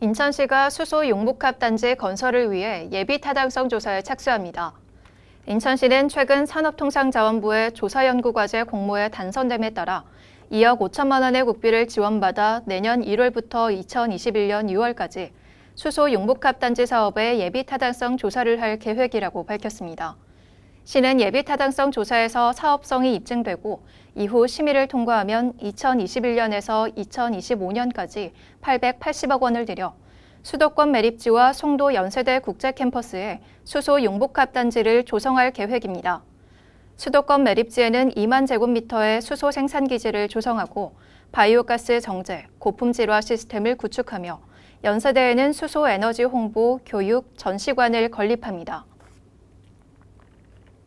인천시가 수소 용복합단지 건설을 위해 예비 타당성 조사에 착수합니다. 인천시는 최근 산업통상자원부의 조사연구과제 공모에 단선됨에 따라 2억 5천만 원의 국비를 지원받아 내년 1월부터 2021년 6월까지 수소 용복합단지 사업의 예비 타당성 조사를 할 계획이라고 밝혔습니다. 시는 예비타당성 조사에서 사업성이 입증되고 이후 심의를 통과하면 2021년에서 2025년까지 880억 원을 들여 수도권 매립지와 송도 연세대 국제캠퍼스에 수소 용복합 단지를 조성할 계획입니다. 수도권 매립지에는 2만 제곱미터의 수소 생산기지를 조성하고 바이오가스 정제, 고품질화 시스템을 구축하며 연세대에는 수소 에너지 홍보, 교육, 전시관을 건립합니다.